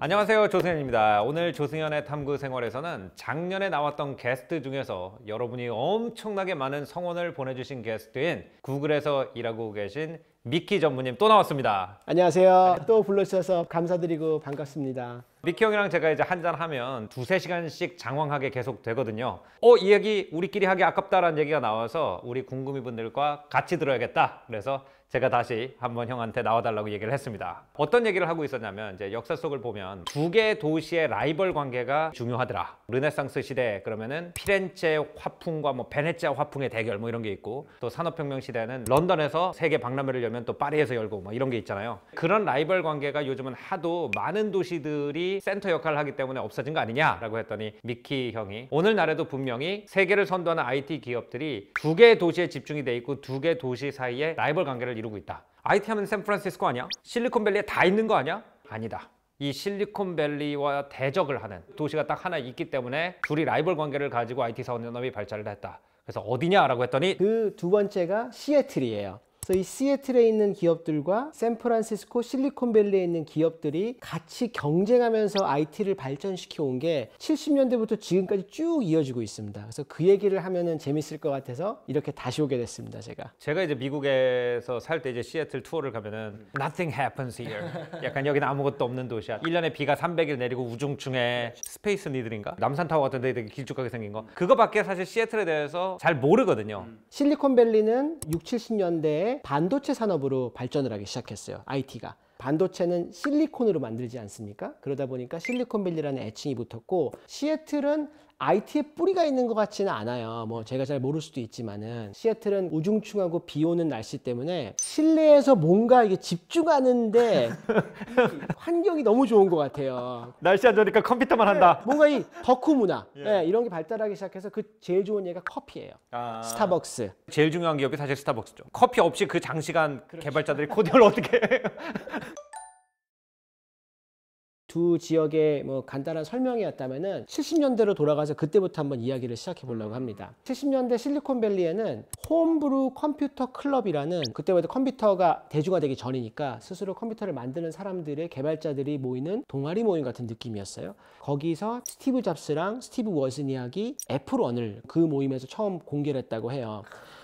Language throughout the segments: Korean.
안녕하세요 조승현입니다 오늘 조승현의 탐구 생활에서는 작년에 나왔던 게스트 중에서 여러분이 엄청나게 많은 성원을 보내주신 게스트인 구글에서 일하고 계신 미키 전무님 또 나왔습니다. 안녕하세요. 아, 또 불러주셔서 감사드리고 반갑습니다. 미키 형이랑 제가 이제 한잔 하면 두세 시간씩 장황하게 계속 되거든요. 어, 이 얘기 우리끼리 하기 아깝다라는 얘기가 나와서 우리 궁금이 분들과 같이 들어야겠다. 그래서 제가 다시 한번 형한테 나와달라고 얘기를 했습니다. 어떤 얘기를 하고 있었냐면 이제 역사 속을 보면 두 개 도시의 라이벌 관계가 중요하더라. 르네상스 시대 그러면은 피렌체 화풍과 뭐 베네치아 화풍의 대결 뭐 이런 게 있고 또 산업혁명 시대는 런던에서 세계 박람회를 열면 또 파리에서 열고 뭐 이런 게 있잖아요. 그런 라이벌 관계가 요즘은 하도 많은 도시들이 센터 역할을 하기 때문에 없어진 거 아니냐라고 했더니 미키 형이 오늘날에도 분명히 세계를 선도하는 IT 기업들이 두 개의 도시에 집중이 돼 있고 두개의 도시 사이에 라이벌 관계를 이루고 있다. IT 하면 샌프란시스코 아니야? 실리콘밸리에 다 있는 거 아니야? 아니다. 이 실리콘밸리와 대적을 하는 도시가 딱 하나 있기 때문에 둘이 라이벌 관계를 가지고 IT 사업연합이 발전을 했다. 그래서 어디냐라고 했더니 그 두 번째가 시애틀이에요. 그래서 이 시애틀에 있는 기업들과 샌프란시스코 실리콘밸리에 있는 기업들이 같이 경쟁하면서 IT를 발전시켜 온 게 70년대부터 지금까지 쭉 이어지고 있습니다. 그래서 그 얘기를 하면은 재밌을 것 같아서 이렇게 다시 오게 됐습니다, 제가. 제가 이제 미국에서 살 때 이제 시애틀 투어를 가면은 nothing happens here. 약간 여기는 아무것도 없는 도시야. 1년에 비가 300일 내리고 우중충해 스페이스 니들인가? 남산타워 같은 데 되게 길쭉하게 생긴 거. 그거밖에 사실 시애틀에 대해서 잘 모르거든요. 실리콘밸리는 6, 70년대에 반도체 산업으로 발전을 하기 시작했어요. IT가. 반도체는 실리콘으로 만들지 않습니까? 그러다 보니까 실리콘밸리라는 애칭이 붙었고 시애틀은 IT의 뿌리가 있는 것 같지는 않아요. 뭐 제가 잘 모를 수도 있지만은 시애틀은 우중충하고 비 오는 날씨 때문에 실내에서 뭔가 이게 집중하는데 환경이 너무 좋은 것 같아요. 날씨 안 좋으니까 컴퓨터만 네, 한다. 뭔가 이 덕후 문화 예. 네, 이런 게 발달하기 시작해서 그 제일 좋은 예가 커피예요. 아. 스타벅스. 제일 중요한 기업이 사실 스타벅스죠. 커피 없이 그 장시간 그렇지. 개발자들이 코딩을 어떻게 해요? 두 지역의 뭐 간단한 설명이었다면 70년대로 돌아가서 그때부터 한번 이야기를 시작해 보려고 합니다. 70년대 실리콘밸리에는 홈브루 컴퓨터 클럽이라는 그때부터 컴퓨터가 대중화되기 전이니까 스스로 컴퓨터를 만드는 사람들의 개발자들이 모이는 동아리 모임 같은 느낌이었어요. 거기서 스티브 잡스랑 스티브 워즈니악이 애플 원을 그 모임에서 처음 공개를 했다고 해요.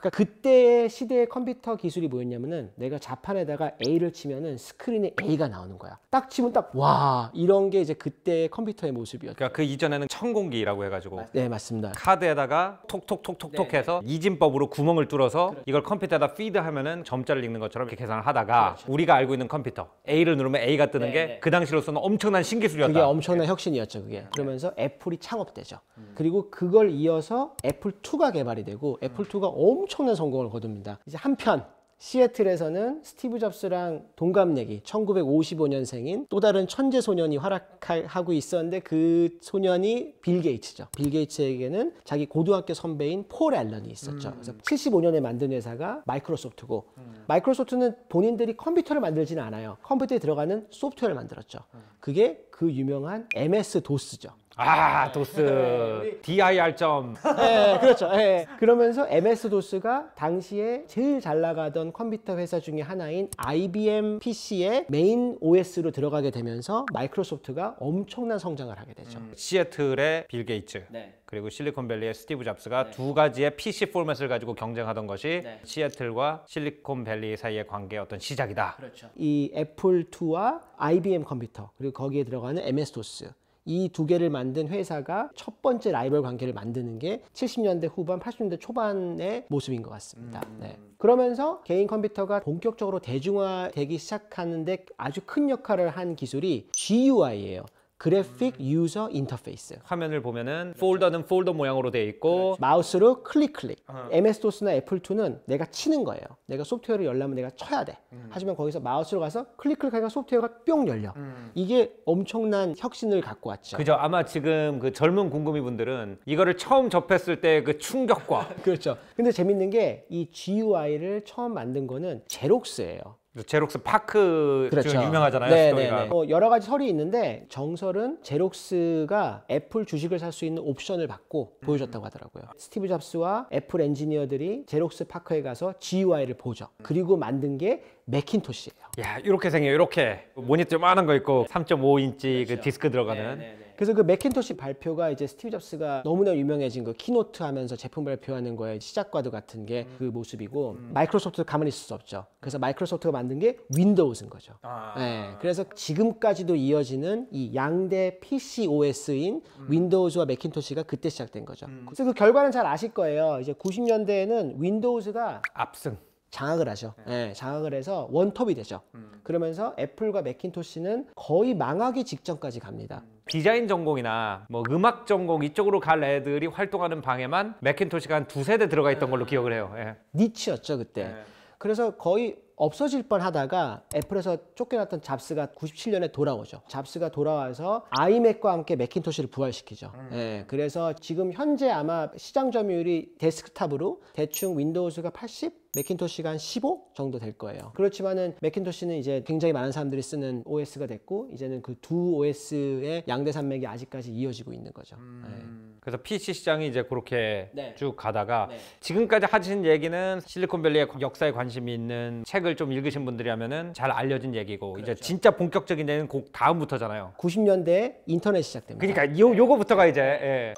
그러니까 그때의 시대의 컴퓨터 기술이 뭐였냐면은 내가 자판에다가 A를 치면은 스크린에 A가 나오는 거야. 딱 치면 딱 와 이런 게 이제 그때의 컴퓨터의 모습이었죠. 그러니까 그 이전에는 천공기라고 해가지고 아, 네 맞습니다. 카드에다가 톡톡톡톡톡 네. 해서 이진법으로 구멍을 뚫어서 그래. 그렇죠. 이걸 컴퓨터에다 피드하면은 점자를 읽는 것처럼 이렇게 계산을 하다가 그렇죠. 우리가 알고 있는 컴퓨터 A를 누르면 A가 뜨는 네, 게그 네. 당시로서는 엄청난 신기술이었다. 그게 엄청난 혁신이었죠 그게. 네. 그러면서 애플이 창업되죠. 음. 그리고 그걸 이어서 애플2가 개발이 되고 애플2가 음. 엄청 엄청난 성공을 거둡니다. 이제 한편 시애틀에서는 스티브 잡스랑 동갑내기 1955년생인 또 다른 천재 소년이 활약하고 있었는데 그 소년이 빌 게이츠죠. 빌 게이츠에게는 자기 고등학교 선배인 폴 앨런이 있었죠. 음. 그래서 75년에 만든 회사가 마이크로소프트고 음. 마이크로소프트는 본인들이 컴퓨터를 만들지는 않아요. 컴퓨터에 들어가는 소프트웨어를 만들었죠. 음. 그게 그 유명한 MS 도스죠. 아 도스 네, DIR 점. 예, 그렇죠. 예. 그러면서 MS 도스가 당시에 제일 잘 나가던 컴퓨터 회사 중에 하나인 IBM PC의 메인 OS로 들어가게 되면서 마이크로소프트가 엄청난 성장을 하게 되죠. 음, 시애틀의 빌 게이츠. 네. 그리고 실리콘밸리의 스티브 잡스가 네. 두 가지의 PC 포맷을 가지고 경쟁하던 것이 네. 시애틀과 실리콘밸리 사이의 관계의 어떤 시작이다. 그렇죠. 이 애플2와 IBM 컴퓨터 그리고 거기에 들어가는 MS 도스 이두 개를 만든 회사가 첫 번째 라이벌 관계를 만드는 게 70년대 후반, 80년대 초반의 모습인 것 같습니다. 음... 네. 그러면서 개인 컴퓨터가 본격적으로 대중화되기 시작하는데 아주 큰 역할을 한 기술이 GUI예요. 그래픽 유저 인터페이스 화면을 보면은 폴더는 폴더 모양으로 되어 있고 마우스로 클릭 클릭 MS 어. 도스나 애플 2는 내가 치는 거예요 내가 소프트웨어를 열려면 내가 쳐야 돼 음. 하지만 거기서 마우스로 가서 클릭 클릭하니까 소프트웨어가 뿅 열려 음. 이게 엄청난 혁신을 갖고 왔죠 그죠 아마 지금 그 젊은 궁금이 분들은 이거를 처음 접했을 때 그 충격과 그렇죠 근데 재밌는 게 이 GUI를 처음 만든 거는 제록스예요 제록스 파크 그렇죠. 유명하잖아요. 네네네. 네, 네. 뭐 여러 가지 설이 있는데 정설은 제록스가 애플 주식을 살 수 있는 옵션을 받고 음. 보여줬다고 하더라고요. 스티브 잡스와 애플 엔지니어들이 제록스 파크에 가서 GUI를 보죠. 음. 그리고 만든 게 매킨토시예요. 야 이렇게 생겨 이렇게 모니터 많은 거 있고 3.5인치 그렇죠. 그 디스크 들어가는. 네네네. 네, 그래서 그 맥킨토시 발표가 이제 스티브 잡스가 너무나 유명해진 그 키노트 하면서 제품 발표하는 거의 시작과도 같은 게그 음. 모습이고 음. 마이크로소프트 가만히 있을 수 없죠. 그래서 마이크로소프트가 만든 게 윈도우즈인 거죠. 아. 네, 그래서 지금까지도 이어지는 이 양대 PC OS인 음. 윈도우즈와 맥킨토시가 그때 시작된 거죠. 음. 그래서 그 결과는 잘 아실 거예요. 이제 90년대에는 윈도우즈가 압승. 장악을 하죠. 네. 예, 장악을 해서 원톱이 되죠. 음. 그러면서 애플과 맥킨토시는 거의 망하기 직전까지 갑니다. 음. 디자인 전공이나 뭐 음악 전공 이쪽으로 갈 애들이 활동하는 방에만 맥킨토시가 한 두 세대 들어가 있던 네. 걸로 기억을 해요. 예. 니치였죠 그때. 예. 그래서 거의 없어질 뻔 하다가 애플에서 쫓겨났던 잡스가 97년에 돌아오죠. 잡스가 돌아와서 아이맥과 함께 매킨토시를 부활시키죠. 음. 예, 그래서 지금 현재 아마 시장 점유율이 데스크탑으로 대충 윈도우즈가 80? 매킨토시가 한 15 정도 될 거예요. 그렇지만은 매킨토시는 이제 굉장히 많은 사람들이 쓰는 OS가 됐고 이제는 그 두 OS의 양대 산맥이 아직까지 이어지고 있는 거죠. 음... 네. 그래서 PC 시장이 이제 그렇게 네. 쭉 가다가 네. 지금까지 하신 얘기는 실리콘밸리의 역사에 관심이 있는 책을 좀 읽으신 분들이라면은 잘 알려진 얘기고 그렇죠. 이제 진짜 본격적인 얘기는 곡 다음부터잖아요. 90년대 인터넷 시작됩니다. 그러니까 요 요거부터가 이제 예.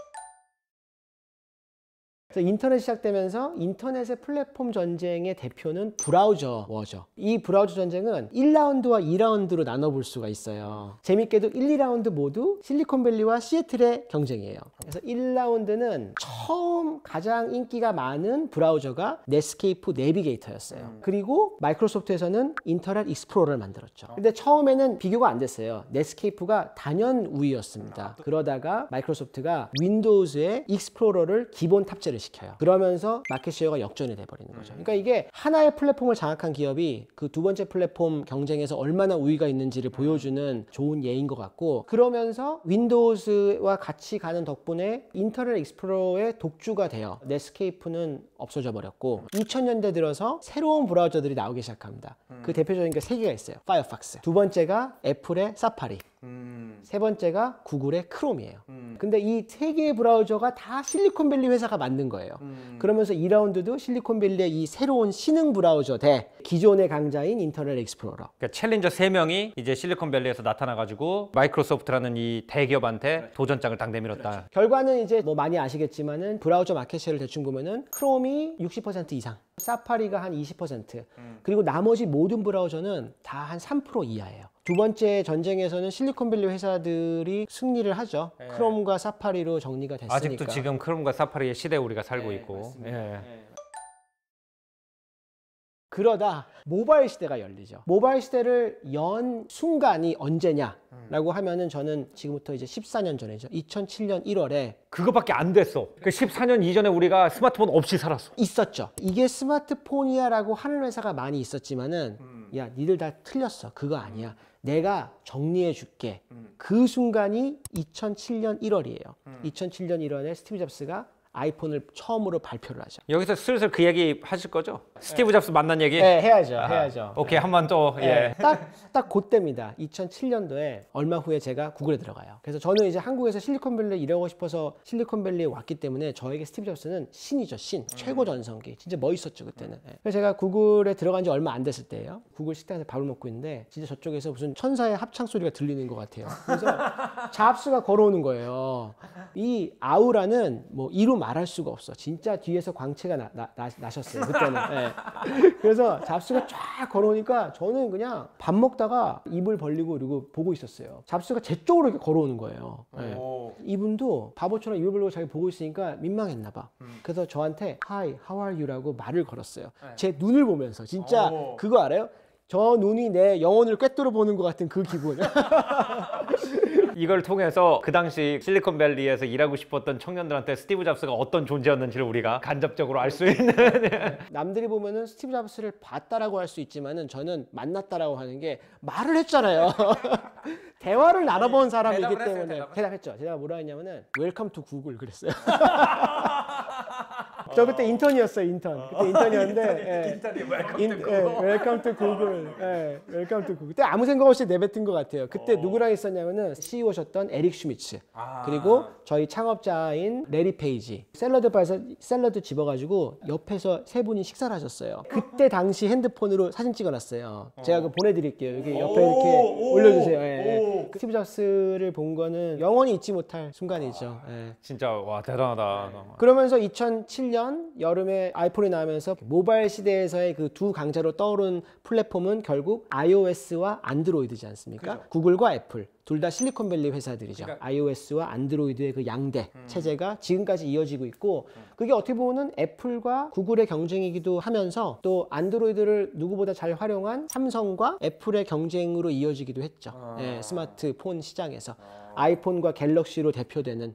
그래서 인터넷 시작되면서 인터넷의 플랫폼 전쟁의 대표는 브라우저 워죠. 이 브라우저 전쟁은 1라운드와 2라운드로 나눠볼 수가 있어요. 재밌게도 1, 2라운드 모두 실리콘밸리와 시애틀의 경쟁이에요. 그래서 1라운드는 처음 가장 인기가 많은 브라우저가 넷스케이프 내비게이터였어요. 음. 그리고 마이크로소프트에서는 인터넷 익스플로러를 만들었죠. 어. 근데 처음에는 비교가 안 됐어요. 넷스케이프가 단연 우위였습니다. 아, 그러다가 마이크로소프트가 윈도우즈의 익스플로러를 기본 탑재를 시켜요. 그러면서 마켓쉐어가 역전이 돼버리는 거죠. 음. 그러니까 이게 하나의 플랫폼을 장악한 기업이 그 두 번째 플랫폼 경쟁에서 얼마나 우위가 있는지를 음. 보여주는 좋은 예인 것 같고 그러면서 윈도우즈와 같이 가는 덕분에 인터넷 익스플로러의 독주가 돼요. 넷스케이프는 없어져 버렸고 2000년대 음. 들어서 새로운 브라우저들이 나오기 시작합니다. 그 대표적인 게 세 개가 있어요. 파이어팍스. 두 번째가 애플의 사파리. 음. 세 번째가 구글의 크롬이에요. 음. 근데 이 세 개의 브라우저가 다 실리콘밸리 회사가 만든 거예요. 음. 그러면서 2라운드도 실리콘밸리의 이 새로운 신흥 브라우저 대 기존의 강자인 인터넷 익스플로러. 그러니까 챌린저 세명이 이제 실리콘밸리에서 나타나가지고 마이크로소프트라는 이 대기업한테 그래. 네. 도전장을 당 내밀었다. 그렇죠. 결과는 이제 뭐 많이 아시겠지만은 브라우저 마켓쉐를 대충 보면은 크롬이 60% 이상, 사파리가 한 20%, 음. 그리고 나머지 모든 브라우저는 다 한 3% 이하예요. 두 번째 전쟁에서는 실리콘밸리 회사들이 승리를 하죠. 예. 크롬과 사파리로 정리가 됐으니까. 아직도 지금 크롬과 사파리의 시대에 우리가 살고 예, 있고. 예. 예. 그러다 모바일 시대가 열리죠. 모바일 시대를 연 순간이 언제냐라고 음. 하면은 저는 지금부터 이제 14년 전이죠. 2007년 1월에 그거밖에 안 됐어. 그 14년 이전에 우리가 스마트폰 없이 살았어. 있었죠. 이게 스마트폰이야라고 하는 회사가 많이 있었지만은 음. 야, 니들 다 틀렸어. 그거 아니야. 내가 정리해 줄게. 음. 그 순간이 2007년 1월이에요. 음. 2007년 1월에 스티브 잡스가 아이폰을 처음으로 발표를 하죠. 여기서 슬슬 그 얘기 하실 거죠? 스티브 네. 잡스 만난 얘기? 네, 해야죠. 아하. 해야죠. 오케이, 네. 한번 또. 네. 예. 딱, 딱 그때입니다. 2007년도에 얼마 후에 제가 구글에 들어가요. 그래서 저는 이제 한국에서 실리콘밸리에 일하고 싶어서 실리콘밸리에 왔기 때문에 저에게 스티브 잡스는 신이죠, 신. 음. 최고 전성기. 진짜 멋있었죠, 그때는. 음. 그래서 제가 구글에 들어간 지 얼마 안 됐을 때예요. 구글 식당에서 밥을 먹고 있는데 진짜 저쪽에서 무슨 천사의 합창 소리가 들리는 것 같아요. 그래서 잡스가 걸어오는 거예요. 이 아우라는 뭐이루 말할 수가 없어. 진짜 뒤에서 광채가 나, 나, 나 셨어요 그때는. 네. 그래서 잡수가 쫙 걸어오니까 저는 그냥 밥 먹다가 입을 벌리고 그리고 보고 있었어요. 잡수가 제 쪽으로 이렇게 걸어오는 거예요. 네. 이분도 바보처럼 입을 벌리고 자기 보고 있으니까 민망했나 봐. 음. 그래서 저한테 Hi, how are you라고 말을 걸었어요. 네. 제 눈을 보면서 진짜 오. 그거 알아요? 저 눈이 내 영혼을 꿰뚫어 보는 것 같은 그 기분. 이걸 통해서 그 당시 실리콘밸리에서 일하고 싶었던 청년들한테 스티브 잡스가 어떤 존재였는지를 우리가 간접적으로 알 수 있는 남들이 보면은 스티브 잡스를 봤다라고 할 수 있지만은 저는 만났다라고 하는 게 말을 했잖아요 대화를 나눠본 사람이기 때문에 대답했죠 제가 뭐라 했냐면은 웰컴 투 구글 그랬어요 저 그때 인턴이었어요, 인턴. 그때 인턴이었는데. 인턴이 웰컴 투 구글. 웰컴 투 구글. 그때 아무 생각 없이 내뱉은 것 같아요. 그때 어. 누구랑 있었냐면은 CEO셨던 에릭 슈미츠. 아. 그리고 저희 창업자인 레리 페이지. 샐러드 바에서 샐러드 집어가지고 옆에서 세 분이 식사를 하셨어요. 그때 당시 핸드폰으로 사진 찍어놨어요. 제가 그 보내드릴게요. 여기 옆에 이렇게 올려주세요. 예, 예. 그 스티브 잡스를 본 거는 영원히 잊지 못할 순간이죠. 아, 예. 진짜 와 대단하다. 정 예. 그러면서 2007년 여름에 아이폰이 나오면서 모바일 시대에서의 그 두 강자로 떠오른 플랫폼은 결국 iOS와 안드로이드지 않습니까? 구글과 애플. 둘다 실리콘밸리 회사들이죠. 그러니까 iOS와 안드로이드의 그 양대 음. 체제가 지금까지 이어지고 있고 음. 그게 어떻게 보면 은 애플과 구글의 경쟁이기도 하면서 또 안드로이드를 누구보다 잘 활용한 삼성과 애플의 경쟁으로 이어지기도 했죠. 아. 예, 스마트폰 시장에서 아. 아이폰과 갤럭시로 대표되는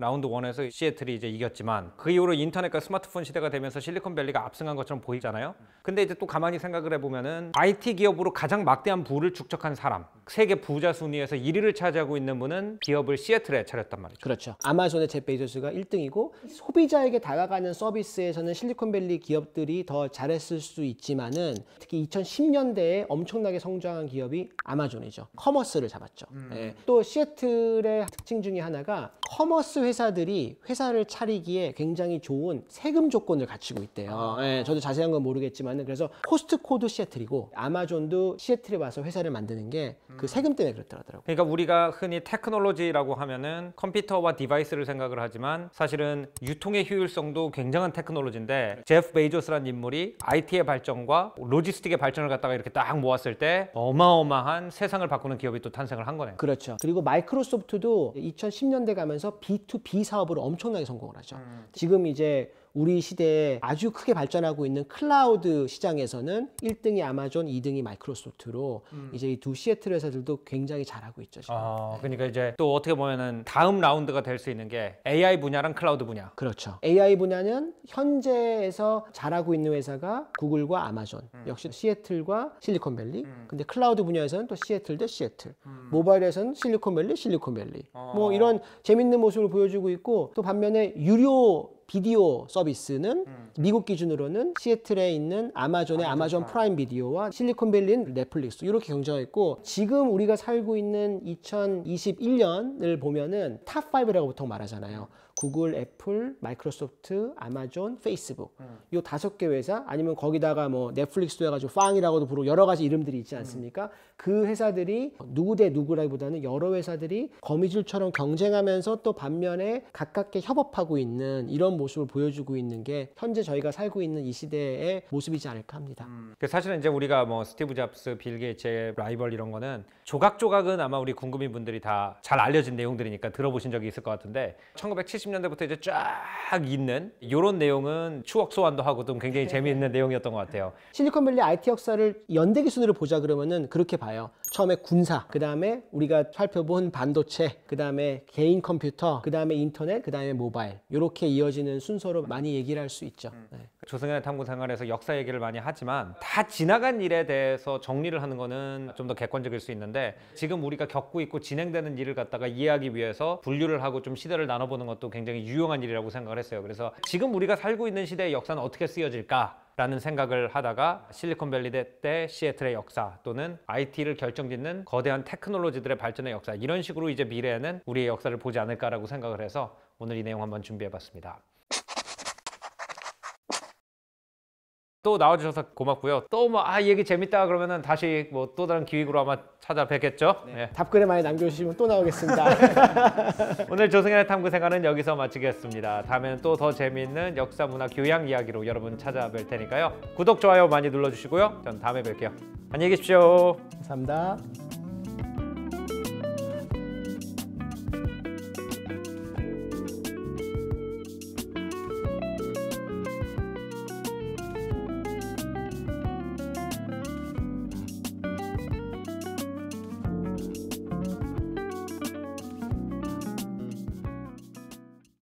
라운드 1에서 시애틀이 이제 이겼지만 그 이후로 인터넷과 스마트폰 시대가 되면서 실리콘밸리가 압승한 것처럼 보이잖아요. 근데 이제 또 가만히 생각을 해보면은 IT 기업으로 가장 막대한 부를 축적한 사람 세계 부자 순위에서 1위를 차지하고 있는 분은 기업을 시애틀에 차렸단 말이죠. 그렇죠. 아마존의 제베이저스가 1등이고 소비자에게 다가가는 서비스에서는 실리콘밸리 기업들이 더 잘했을 수 있지만은 특히 2010년대에 엄청나게 성장한 기업이 아마존이죠. 커머스를 잡았죠. 음. 예. 또 시애틀의 특징 중에 하나가 커머스 회사들이 회사를 차리기에 굉장히 좋은 세금 조건을 갖추고 있대요. 아. 예. 저도 자세한 건 모르겠지만 은 그래서 코스트코도 시애틀이고 아마존도 시애틀에 와서 회사를 만드는 게그 세금 때문에 그렇더라고요. 그러니까 우리가 흔히 테크놀로지라고 하면은 컴퓨터와 디바이스를 생각을 하지만 사실은 유통의 효율성도 굉장한 테크놀로지인데 제프 베이조스라는 인물이 IT의 발전과 로지스틱의 발전을 갖다가 이렇게 딱 모았을 때 어마어마한 세상을 바꾸는 기업이 또 탄생을 한 거네요. 그렇죠. 그리고 마이크로소프트도 2010년대 가면서 B2B 사업으로 엄청나게 성공을 하죠. 음. 지금 이제 우리 시대에 아주 크게 발전하고 있는 클라우드 시장에서는 1등이 아마존, 2등이 마이크로소프트로 음. 이제 이 두 시애틀 회사들도 굉장히 잘하고 있죠. 지금. 어, 그러니까 이제 또 어떻게 보면은 다음 라운드가 될 수 있는 게 AI 분야랑 클라우드 분야. 그렇죠. AI 분야는 현재에서 잘하고 있는 회사가 구글과 아마존, 음. 역시 시애틀과 실리콘밸리. 음. 근데 클라우드 분야에서는 또 시애틀 대 시애틀. 음. 모바일에서는 실리콘밸리, 실리콘밸리. 뭐 어. 뭐 이런 재밌는 모습을 보여주고 있고 또 반면에 유료 비디오 서비스는 음. 미국 기준으로는 시애틀에 있는 아마존의 아마존, 아마존 프라임 비디오와 실리콘밸리인 넷플릭스 이렇게 경쟁했고 지금 우리가 살고 있는 2021년을 보면은 탑5라고 보통 말하잖아요. 구글, 애플, 마이크로소프트, 아마존, 페이스북 음. 요 다섯 개 회사 아니면 거기다가 뭐 넷플릭스도 해가지고 빵이라고도 부르고 여러 가지 이름들이 있지 않습니까? 음. 그 회사들이 누구 대 누구라기보다는 여러 회사들이 거미줄처럼 경쟁하면서 또 반면에 가깝게 협업하고 있는 이런 모습을 보여주고 있는 게 현재 저희가 살고 있는 이 시대의 모습이지 않을까 합니다. 음, 그 사실은 이제 우리가 뭐 스티브 잡스, 빌 게이츠의 라이벌 이런 거는 조각조각은 아마 우리 궁금인 분들이 다 잘 알려진 내용들이니까 들어보신 적이 있을 것 같은데 1970년대부터 이제 쫙 있는 이런 내용은 추억 소환도 하고 좀 굉장히 재미있는 내용이었던 것 같아요. 실리콘밸리 IT 역사를 연대기 순으로 보자 그러면은 그렇게 봐요. 봐요. 처음에 군사, 그 다음에 우리가 살펴본 반도체, 그 다음에 개인 컴퓨터, 그 다음에 인터넷, 그 다음에 모바일 이렇게 이어지는 순서로 많이 얘기를 할 수 있죠. 음. 네. 조승현의 탐구생활에서 역사 얘기를 많이 하지만 다 지나간 일에 대해서 정리를 하는 거는 좀더 객관적일 수 있는데 지금 우리가 겪고 있고 진행되는 일을 갖다가 이해하기 위해서 분류를 하고 좀 시대를 나눠보는 것도 굉장히 유용한 일이라고 생각을 했어요. 그래서 지금 우리가 살고 있는 시대의 역사는 어떻게 쓰여질까? 라는 생각을 하다가 실리콘밸리 때 시애틀의 역사 또는 IT를 결정짓는 거대한 테크놀로지들의 발전의 역사 이런 식으로 이제 미래에는 우리의 역사를 보지 않을까라고 생각을 해서 오늘 이 내용 한번 준비해봤습니다. 또 나와주셔서 고맙고요. 또 뭐아 얘기 재밌다 그러면은 다시 뭐 또 다른 기획으로 아마 찾아뵙겠죠. 네. 예. 답글에 많이 남겨주시면 또 나오겠습니다. 오늘 조승현의 탐구 생활은 여기서 마치겠습니다. 다음에는 또 더 재미있는 역사 문화 교양 이야기로 여러분 찾아뵐 테니까요. 구독 좋아요 많이 눌러주시고요. 전 다음에 뵐게요. 안녕히 계십시오. 감사합니다.